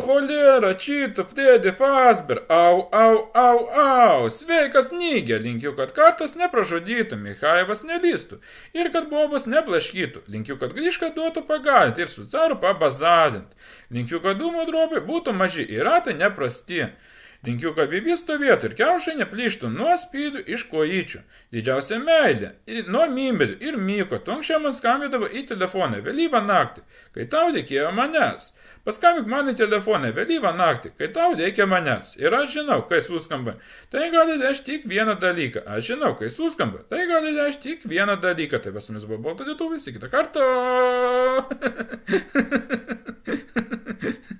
cholera, čitų, Freddy Fazber, au, au, au, au, sveikas Nygė, linkiu, kad kartas nepražudytų, Mikhaivas nelystų ir kad Bobas neplaškytų, linkiu, kad grįžką duotų pagalinti ir su caru pabazadinti, linkiu, kad dūmo drobai būtų maži ir ratai neprasti. Linkiu, kad bibi stovėtų ir kiaušai neplyštų nuo spydų iš kojyčių. Didžiausia meilė. Ir nuo mimerių ir myko. Tu anksčiau man skambėdavo į telefoną vėlyvą naktį, kai tau reikėjo manęs. Paskambink man į telefoną vėlyvą naktį, kai tau reikia manęs. Ir aš žinau, kai suskamba. Tai gali reikšti tik vieną dalyką. Aš žinau, kai suskamba. Tai gali reikšti tik vieną dalyką. Tai visomis buvo balta lietuvis. Iki kitą kartą.